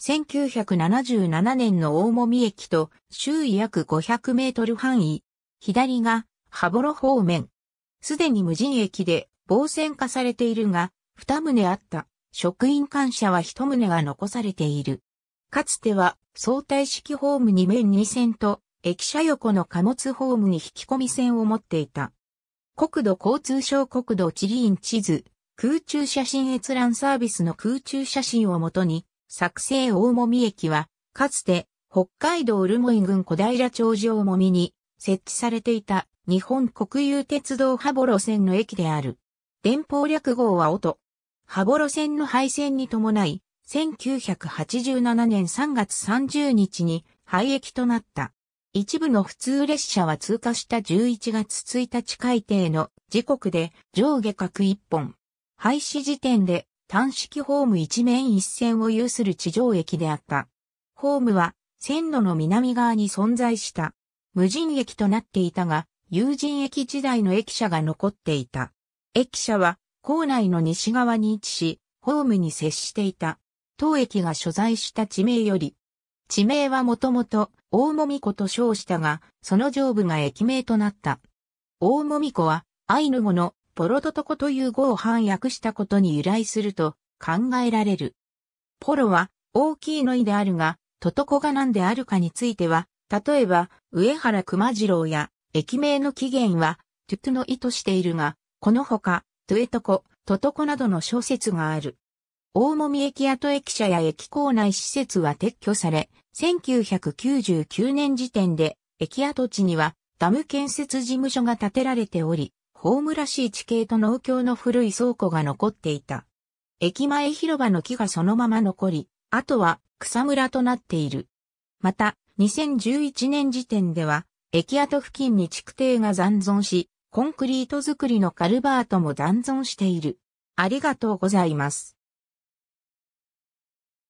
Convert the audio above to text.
1977年の大籾駅と周囲約500メートル範囲、左が羽幌方面。すでに無人駅で防線化されているが、二棟あった職員官舎は一棟が残されている。かつては相対式ホーム2面2線と駅舎横の貨物ホームに引き込み線を持っていた。国土交通省国土地理院地図、空中写真閲覧サービスの空中写真をもとに、作成大もみ駅は、かつて、北海道留萌郡小平町上もみに設置されていた日本国有鉄道羽幌線の駅である。電報略号は音。羽幌線の廃線に伴い、1987年3月30日に廃駅となった。一部の普通列車は通過した11月1日改定の時刻で上下各1本。廃止時点で短式ホーム一面一線を有する地上駅であった。ホームは線路の南側に存在した。無人駅となっていたが、有人駅時代の駅舎が残っていた。駅舎は校内の西側に位置し、ホームに接していた。当駅が所在した地名より、地名はもともと大もみ湖と称したが、その上部が駅名となった。大もみ湖はアイヌ語のポロトトコという語を反訳したことに由来すると考えられる。ポロは大きいの意であるが、トトコが何であるかについては、例えば、上原熊次郎や、駅名の起源は、トゥトゥの意としているが、このほか、トゥエトコ、トトコなどの小説がある。大もみ駅跡駅舎や駅構内施設は撤去され、1999年時点で、駅跡地には、ダム建設事務所が建てられており、ホームらしい地形と農協の古い倉庫が残っていた。駅前広場の木がそのまま残り、あとは草むらとなっている。また、2011年時点では、駅跡付近に築堤が残存し、コンクリート作りのカルバートも残存している。ありがとうございます。